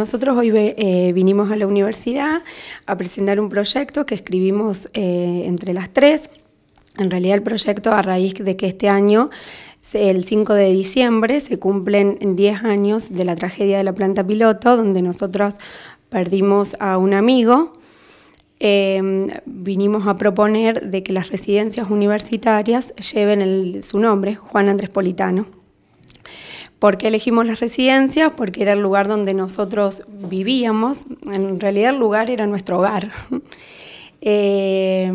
Nosotros hoy eh, vinimos a la universidad a presentar un proyecto que escribimos eh, entre las tres. En realidad el proyecto a raíz de que este año, el 5 de diciembre, se cumplen 10 años de la tragedia de la planta piloto, donde nosotros perdimos a un amigo. Em, vinimos a proponer de que las residencias universitarias lleven su nombre, Juan Andrés Politano. ¿Por qué elegimos las residencias? Porque era el lugar donde nosotros vivíamos, en realidad el lugar era nuestro hogar. Eh,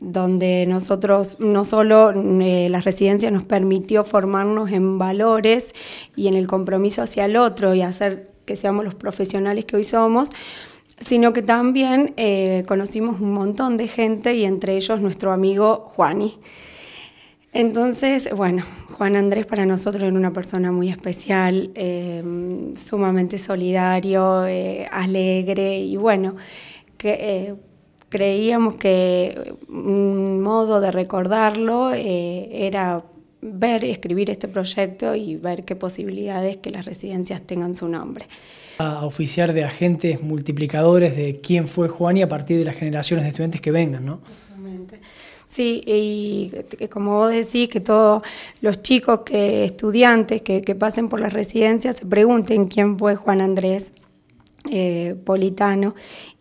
donde nosotros no solo eh, la residencia nos permitió formarnos en valores y en el compromiso hacia el otro y hacer que seamos los profesionales que hoy somos, sino que también eh, conocimos un montón de gente y entre ellos nuestro amigo Juani. Entonces, bueno, Juan Andrés para nosotros era una persona muy especial, em, sumamente solidario, eh, alegre y bueno, eh, creíamos que un modo de recordarlo eh, era ver, y escribir este proyecto y ver qué posibilidades que las residencias tengan su nombre. A oficiar de agentes multiplicadores de quién fue Juan y a partir de las generaciones de estudiantes que vengan, ¿no? Exactamente. Sí, y como vos decís, que todos los chicos, que estudiantes que, pasen por las residencias se pregunten quién fue Juan Andrés eh, Politano.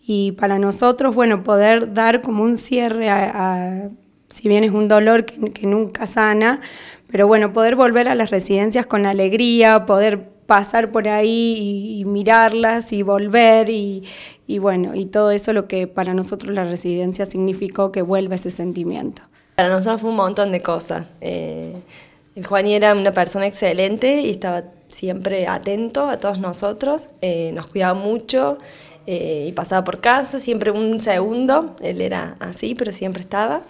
Y para nosotros, bueno, poder dar como un cierre a, si bien es un dolor que nunca sana, pero bueno, poder volver a las residencias con alegría, poder pasar por ahí y, mirarlas y volver y, bueno, y todo eso lo que para nosotros la residencia significó que vuelva ese sentimiento. Para nosotros fue un montón de cosas. el eh, Juan era una persona excelente y estaba siempre atento a todos nosotros, eh, nos cuidaba mucho eh, y pasaba por casa, siempre un segundo, él era así, pero siempre estaba.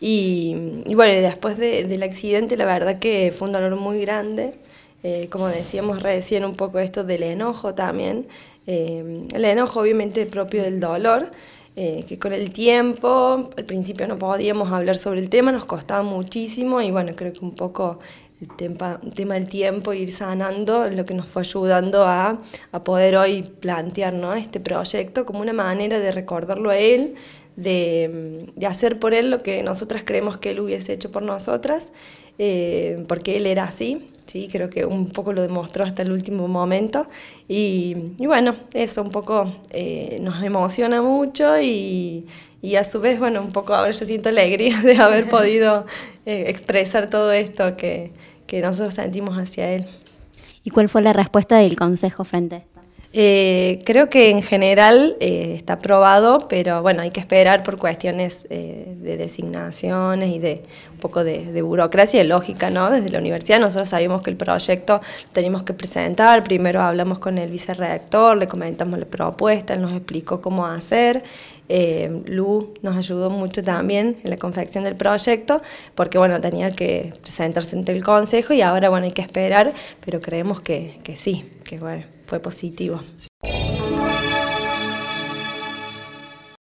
Y, bueno, después del accidente, la verdad que fue un dolor muy grande. Eh, como decíamos recién, un poco esto del enojo también. Eh, el enojo obviamente propio del dolor, eh, que con el tiempo, al principio no podíamos hablar sobre el tema, nos costaba muchísimo y bueno, creo que un poco el tema, del tiempo, ir sanando, lo que nos fue ayudando a, poder hoy plantear este proyecto como una manera de recordarlo a él, de, hacer por él lo que nosotras creemos que él hubiese hecho por nosotras, porque él era así. Sí, creo que un poco lo demostró hasta el último momento. Y, bueno, eso un poco eh, nos emociona mucho y, a su vez, bueno, un poco ahora yo siento alegría de haber podido eh, expresar todo esto que, que nosotros sentimos hacia él. ¿Y cuál fue la respuesta del consejo frente a esto? Eh, creo que en general eh, está aprobado, pero bueno, hay que esperar por cuestiones eh, de designaciones y de un poco de, burocracia y lógica, ¿no? Desde la universidad nosotros sabemos que el proyecto lo teníamos que presentar, primero hablamos con el vicerrector, le comentamos la propuesta, él nos explicó cómo hacer, eh, Lu nos ayudó mucho también en la confección del proyecto, porque bueno, tenía que presentarse ante el consejo y ahora bueno, hay que esperar, pero creemos que, sí, que fue positivo.